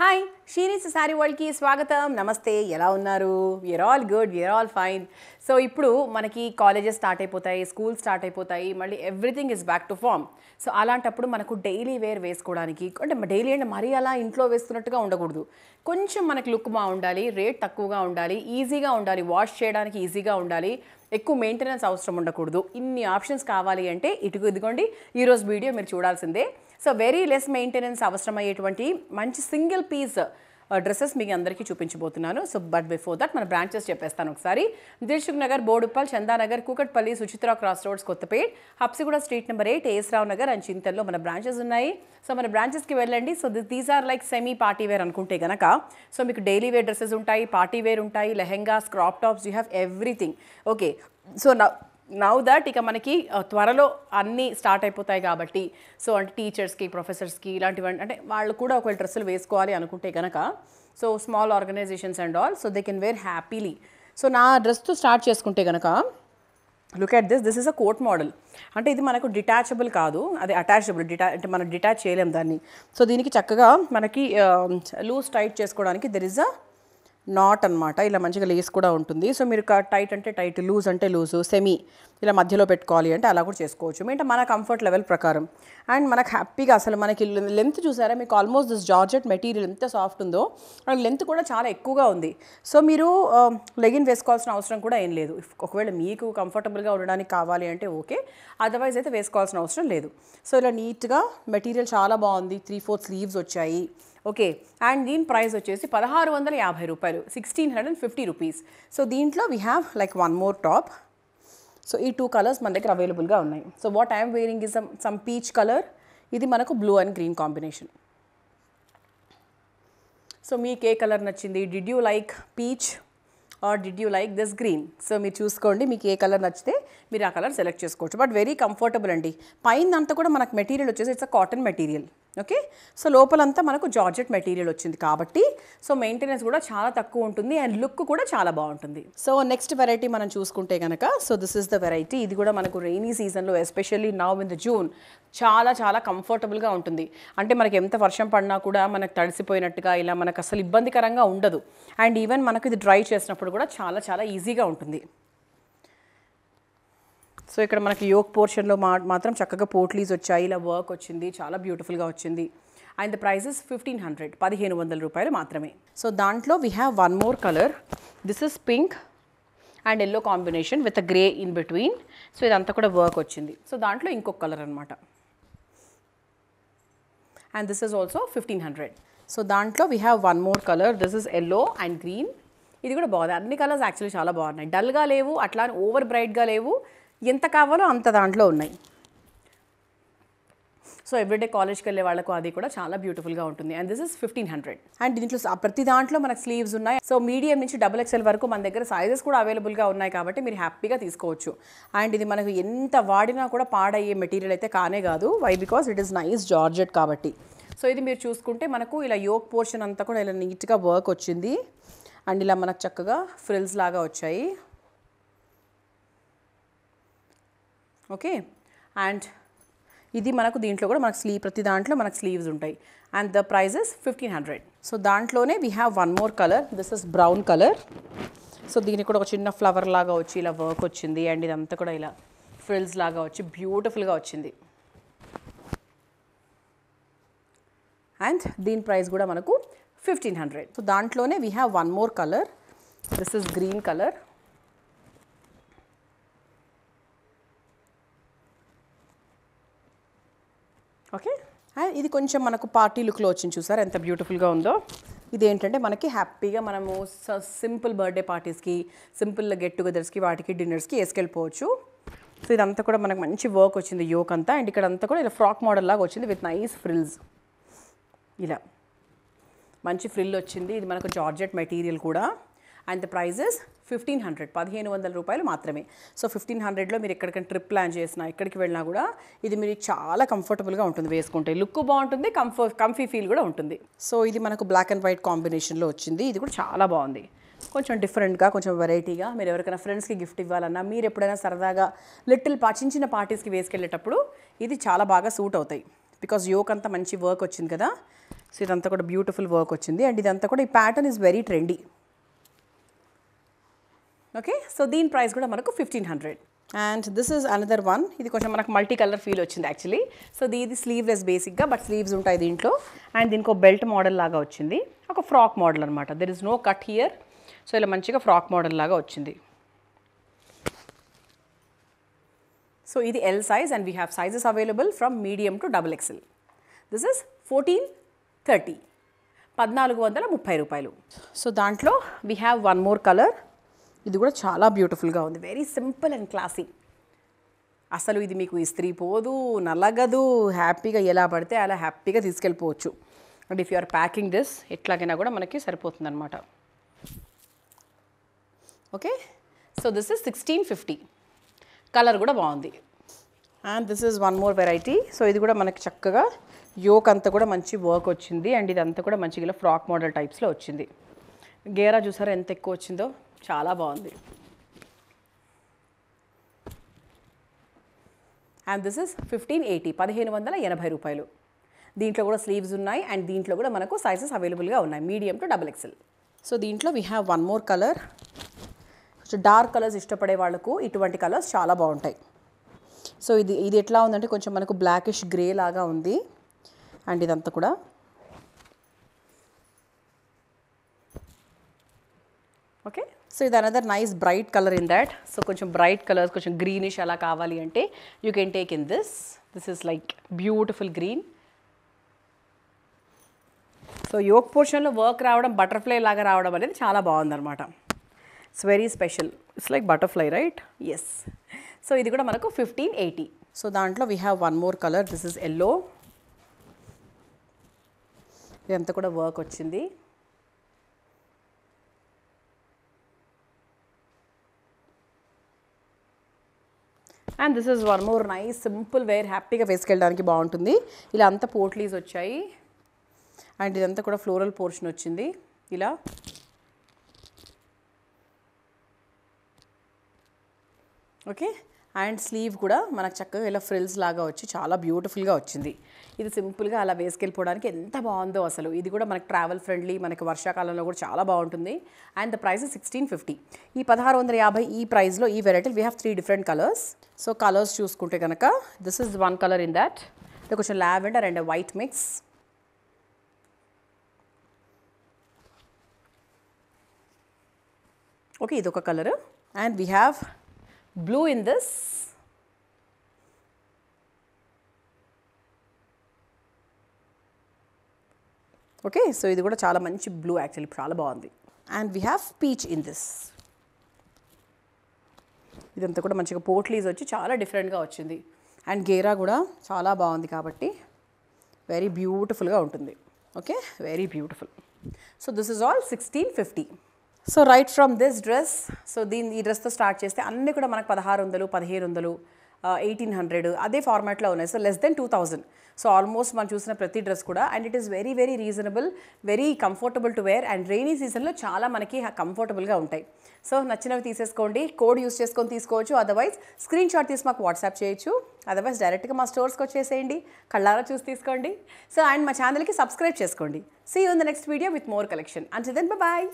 hi షీరీస్ sorry వరల్డ్కి స్వాగతం నమస్తే ఎలా ఉన్నారు we are all good we are all fine so ఇప్పుడు మనకి కాలేజెస్ స్టార్ట్ అయిపోతాయి స్కూల్ స్టార్ట్ అయిపోతాయి మళ్ళీ everything is back to form so అలాంటప్పుడు మనకు డైలీ వేర్ వేసుకోవడానికి అంటే డైలీ అంటే మరీ అలా ఇంట్లో వేస్తున్నట్టుగా ఉండకూడదు కొంచెం మనకి లుక్ బాగుండాలి రేట్ తక్కువగా ఉండాలి ఈజీగా ఉండాలి వాష్ చేయడానికి ఈజీగా ఉండాలి ఎక్కువ మెయింటెనెన్స్ అవసరం ఉండకూడదు ఇన్ని ఆప్షన్స్ కావాలి అంటే ఇటుకు ఇదిగోండి ఈరోజు వీడియో మీరు చూడాల్సిందే సో వెరీ లెస్ మెయింటెనెన్స్ అవసరమయ్యేటువంటి మంచి సింగిల్ పీస్ డ్రెస్సెస్ మీకు అందరికీ చూపించబోతున్నాను సో బట్ బిఫోర్ దట్ మన బ్రాంచెస్ చెప్పేస్తాను ఒకసారి Dilsukhnagar Boduppal Chandanagar Kukatpally Suchitra cross roads Kothapet Habsiguda street number eight AS Rao Nagar and చింతల్లో మన బ్రాంచెస్ ఉన్నాయి సో మన బ్రాంచెస్కి వెళ్ళండి so these are like semi party wear అనుకుంటే కనుక సో మీకు డైలీ వేర్ డ్రెస్సెస్ ఉంటాయి పార్టీ వేర్ ఉంటాయి lehengas crop tops you have everything okay so నా నౌ దట్ ఇక మనకి త్వరలో అన్నీ స్టార్ట్ అయిపోతాయి కాబట్టి సో అంటే టీచర్స్కి ప్రొఫెసర్స్కి ఇలాంటివి అంటే వాళ్ళు కూడా ఒకవేళ డ్రెస్సులు వేసుకోవాలి అనుకుంటే కనుక so small organisations and all so they can wear happily so నా డ్రెస్తో స్టార్ట్ చేసుకుంటే కనుక look at this this is a coat model అంటే ఇది మనకు డిటాచబుల్ కాదు అది అటాచబుల్ డిటా అంటే మనం డిటాచ్ చేయలేము దాన్ని సో దీనికి చక్కగా మనకి లూజ్ టైట్ చేసుకోవడానికి దెర్ ఇస్ అ నాట్ అనమాట ఇలా మంచిగా లేస్ కూడా ఉంటుంది సో మీరు టైట్ అంటే టైట్ లూజ్ అంటే లూజు సెమీ ఇలా మధ్యలో పెట్టుకోవాలి అంటే అలా కూడా చేసుకోవచ్చు ఏంటంటే మన కంఫర్ట్ లెవెల్ ప్రకారం అండ్ మనకు హ్యాపీగా అసలు మనకి లెంత్ చూసారా మీకు ఆల్మోస్ట్ దిస్ జార్జెట్ మెటీరియల్ ఎంత సాఫ్ట్ ఉందో అండ్ లెంత్ కూడా చాలా ఎక్కువగా ఉంది సో మీరు లెగిన్ um, వేసుకోవాల్సిన అవసరం కూడా ఏం లేదు ఒకవేళ మీకు కంఫర్టబుల్గా ఉండడానికి కావాలి అంటే ఓకే అదర్వైజ్ అయితే వేసుకోవాల్సిన అవసరం లేదు సో ఇలా నీట్గా మెటీరియల్ చాలా బాగుంది త్రీ ఫోర్ స్లీవ్స్ వచ్చాయి ఓకే అండ్ దీని ప్రైస్ వచ్చేసి పదహారు వందల యాభై రూపాయలు sixteen hundred and fifty rupees so దీంట్లో we have like one more top so ఈ టూ కలర్స్ మన దగ్గర అవైలబుల్గా ఉన్నాయి so what I'm wearing is some peach colour ఇది మనకు blue and green combination so మీకు ఏ కలర్ నచ్చింది did you like peach or did you like this green so మీరు చూసుకోండి మీకు ఏ కలర్ నచ్చితే మీరు ఆ కలర్ సెలెక్ట్ చేసుకోవచ్చు బట్ వెరీ కంఫర్టబుల్ అండి పైన అంతా కూడా మనకు మెటీరియల్ వచ్చేసి it's a cotton material okay so లోపలంతా మనకు జార్జెట్ మెటీరియల్ వచ్చింది కాబట్టి సో మెయింటెనెన్స్ కూడా చాలా తక్కువ ఉంటుంది అండ్ లుక్ కూడా చాలా బాగుంటుంది సో నెక్స్ట్ వెరైటీ మనం చూసుకుంటే కనుక so this is the variety ఇది కూడా మనకు రెయినీ సీజన్లో especially now in the June చాలా చాలా కంఫర్టబుల్గా ఉంటుంది అంటే మనకి ఎంత వర్షం పడినా కూడా మనకు తడిసిపోయినట్టుగా ఇలా మనకు అసలు ఇబ్బందికరంగా ఉండదు అండ్ ఈవెన్ మనకు ఇది డ్రై చేసినప్పుడు కూడా చాలా చాలా ఈజీగా ఉంటుంది సో ఇక్కడ మనకి యోగ్ పోర్షన్లో మా మాత్రం చక్కగా పోట్లీస్ వచ్చాయి ఇలా వర్క్ వచ్చింది చాలా బ్యూటిఫుల్గా వచ్చింది and the prices fifteen hundred పదిహేను వందల రూపాయలు మాత్రమే సో దాంట్లో we have one more colour this is pink and yellow combination with grey in between so ఇదంతా కూడా వర్క్ వచ్చింది సో దాంట్లో ఇంకొక కలర్ అనమాట and this is also fifteen hundred so దాంట్లో we have one more colour this is yellow and green ఇది కూడా బాగుంది అన్ని కలర్స్ యాక్చువల్లీ చాలా బాగున్నాయి డల్గా లేవు అట్లా ఓవర్ బ్రైట్గా లేవు ఎంత కావాలో అంత దాంట్లో ఉన్నాయి సో ఎవ్రీడే కాలేజ్కి వెళ్ళే వాళ్ళకు అది కూడా చాలా బ్యూటిఫుల్గా ఉంటుంది and this is fifteen hundred and దీంట్లో ప్రతి దాంట్లో మనకు స్లీవ్స్ ఉన్నాయి సో మీడియం నుంచి డబుల్ ఎక్స్ఎల్ వరకు మన దగ్గర సైజెస్ కూడా అవైలబుల్గా ఉన్నాయి కాబట్టి మీరు హ్యాపీగా తీసుకోవచ్చు అండ్ ఇది మనకు ఎంత వాడినా కూడా పాడయ్యే మెటీరియల్ అయితే కానే కాదు why because it is nice georgette కాబట్టి సో ఇది మీరు చూసుకుంటే మనకు ఇలా యోక్ పోర్షన్ అంతా కూడా ఇలా నీట్గా వర్క్ వచ్చింది అండ్ ఇలా మనకు చక్కగా ఫ్రిల్స్ లాగా వచ్చాయి ఓకే అండ్ ఇది మనకు దీంట్లో కూడా మనకు స్లీవ్ ప్రతి దాంట్లో మనకు స్లీవ్స్ ఉంటాయి and the prices fifteen hundred so దాంట్లోనే we have one more colour this is brown colour so దీనికి కూడా ఒక చిన్న ఫ్లవర్ లాగా వచ్చి ఇలా వర్క్ వచ్చింది అండ్ ఇదంతా కూడా ఇలా ఫ్రిల్స్ లాగా వచ్చి బ్యూటిఫుల్గా వచ్చింది అండ్ దీని ప్రైస్ కూడా మనకు ఫిఫ్టీన్ హండ్రెడ్ సో దాంట్లోనే we have one more colour this is green colour okay ఇది కొంచెం మనకు పార్టీ లుక్లో వచ్చింది చూసారు ఎంత బ్యూటిఫుల్గా ఉందో ఇదేంటంటే మనకి హ్యాపీగా మనము సింపుల్ బర్త్డే పార్టీస్కి సింపుల్ గెట్ టుగెదర్స్కి వాటికి డిన్నర్స్కి వేసుకెళ్ళిపోవచ్చు సో ఇదంతా కూడా మనకు మంచి వర్క్ వచ్చింది యోక్ అంతా అండ్ ఇక్కడ అంతా కూడా ఇలా ఫ్రాక్ మోడల్ లాగా వచ్చింది విత్ నైస్ ఫ్రిల్స్ ఇలా మంచి ఫ్రిల్ వచ్చింది ఇది మనకు జార్జెట్ మెటీరియల్ కూడా and the price is fifteen hundred పదిహేను వందల రూపాయలు మాత్రమే సో ఫిఫ్టీన్ హండ్రెడ్లో మీరు ఎక్కడికైనా ట్రిప్ ప్లాన్ చేసినా ఎక్కడికి వెళ్ళినా కూడా ఇది మీరు చాలా కంఫర్టబుల్గా ఉంటుంది వేసుకుంటే లుక్ బాగుంటుంది కంఫర్ కంఫీ ఫీల్ కూడా ఉంటుంది సో ఇది మనకు బ్లాక్ అండ్ వైట్ కాంబినేషన్లో వచ్చింది ఇది కూడా చాలా బాగుంది కొంచెం డిఫరెంట్గా కొంచెం వెరైటీగా మీరు ఎవరికైనా ఫ్రెండ్స్కి గిఫ్ట్ ఇవ్వాలన్నా మీరు ఎప్పుడైనా సరదాగా లిటిల్ పా చిన్న చిన్న పార్టీస్కి వేసుకెళ్ళేటప్పుడు ఇది చాలా బాగా సూట్ అవుతాయి బికాజ్ యోక్ అంతా మంచి వర్క్ వచ్చింది కదా సో ఇదంతా కూడా బ్యూటిఫుల్ వర్క్ వచ్చింది అండ్ ఇదంతా కూడా ఈ pattern is very trendy okay so దీని ప్రైస్ కూడా మనకు fifteen hundred and this is another one ఇది కొంచెం మనకు మల్టీ కలర్ ఫీల్ వచ్చింది యాక్చువల్లీ సో ఇది స్లీవ్లెస్ బేసిక్గా బట్ స్లీవ్స్ ఉంటాయి దీంట్లో అండ్ దీనికి బెల్ట్ మోడల్ లాగా వచ్చింది ఒక ఫ్రాక్ మోడల్ అనమాట there is no cut here so ఇలా మంచిగా ఫ్రాక్ మోడల్ లాగా వచ్చింది సో ఇది L size and we have sizes available from medium to double XL this is fourteen thirty పద్నాలుగు వందల ముప్పై రూపాయలు సో దాంట్లో we have one more colour ఇది కూడా చాలా బ్యూటిఫుల్గా ఉంది వెరీ సింపుల్ అండ్ క్లాసీ అసలు ఇది మీకు ఇస్త్రీ పోదు నలగదు హ్యాపీగా ఎలా పడితే అలా హ్యాపీగా తీసుకెళ్ళిపోవచ్చు and if you are packing this ఎట్లాగైనా కూడా మనకి సరిపోతుంది అనమాట okay so this is sixteen fifty colour కూడా బాగుంది and this is one more variety so ఇది కూడా మనకి చక్కగా యోక్ అంతా కూడా మంచి వర్క్ వచ్చింది అండ్ అంతా కూడా మంచిగా ఇలా ఫ్రాక్ మోడల్ టైప్స్లో వచ్చింది గేరా చూసారా ఎంత ఎక్కువ వచ్చిందో చాలా బాగుంది and this is fifteen eighty పదిహేను వందల ఎనభై రూపాయలు దీంట్లో కూడా స్లీవ్స్ ఉన్నాయి అండ్ దీంట్లో కూడా మనకు సైజెస్ అవైలబుల్గా ఉన్నాయి medium to double XL so దీంట్లో we have one more colour so dark colours ఇష్టపడే వాళ్ళకు ఇటువంటి కలర్స్ చాలా బాగుంటాయి సో ఇది ఇది ఎట్లా ఉందంటే కొంచెం మనకు బ్లాకిష్ గ్రే లాగా ఉంది అండ్ ఇదంతా కూడా ఓకే సో ఇది another nice bright colour in that so కొంచెం బ్రైట్ కలర్స్ కొంచెం గ్రీనిష్ అలా కావాలి అంటే you can take in this this is like beautiful green so yoke పోర్షన్లో వర్క్ రావడం బటర్ఫ్లై లాగా రావడం అనేది చాలా బాగుందన్నమాట it's very special it's like butterfly right yes so ఇది కూడా మనకు ఫిఫ్టీన్ ఎయిటీ సో దాంట్లో we have one more colour this is yellow ఇదంతా కూడా వర్క్ వచ్చింది and this is one more nice simple wear హ్యాపీగా వేసుకెళ్ళడానికి బాగుంటుంది ఇలా అంతా పోర్ట్లీస్ వచ్చాయి అండ్ ఇదంతా కూడా ఫ్లోరల్ పోర్షన్ వచ్చింది ఇలా ఓకే అండ్ స్లీవ్ కూడా మనకు చక్కగా ఇలా ఫ్రిల్స్ లాగా వచ్చి చాలా బ్యూటిఫుల్గా వచ్చింది ఇది సింపుల్గా అలా వేసుకెళ్ళిపోవడానికి ఎంత బాగుందో అసలు ఇది కూడా మనకి ట్రావెల్ ఫ్రెండ్లీ మనకి వర్షాకాలంలో కూడా చాలా బాగుంటుంది and the price sixteen fifty ఈ పదహారు వందల యాభై ఈ ప్రైస్లో ఈ variety we have three different colours so colours చూసుకుంటే కనుక this is one colour in that ఇది కొంచెం lavender and white mix okay ఇదొక colour and we have blue in this okay so ఇది కూడా చాలా మంచి బ్లూ యాక్చువల్లీ చాలా బాగుంది and we have peach in this ఇదంతా కూడా మంచిగా పోట్లీస్ వచ్చి చాలా డిఫరెంట్గా వచ్చింది అండ్ గేరా కూడా చాలా బాగుంది కాబట్టి వెరీ బ్యూటిఫుల్గా ఉంటుంది okay very beautiful so this is all sixteen fifty so right from this dress so దీని ఈ డ్రెస్తో స్టార్ట్ చేస్తే అన్నీ కూడా మనకు పదహారు వందలు పదిహేను వందలు ఎయిటీన్ హండ్రెడ్ అదే ఫార్మాట్లో ఉన్నాయి so less than two thousand so almost మనం చూసిన ప్రతి డ్రెస్ కూడా and it is very very reasonable very comfortable to wear and rainy సీజన్లో చాలా మనకి కంఫర్టబుల్గా ఉంటాయి సో నచ్చినవి తీసేసుకోండి కోడ్ యూస్ చేసుకొని తీసుకోవచ్చు అదర్వైజ్ స్క్రీన్ షాట్ తీసి మాకు వాట్సాప్ చేయొచ్చు అదర్వైజ్ డైరెక్ట్గా మా స్టోర్స్కి వచ్చేసేయండి కళ్ళారా చూసి తీసుకోండి సో అండ్ మా ఛానల్కి సబ్స్క్రైబ్ చేసుకోండి see you the next video with more collection and then bye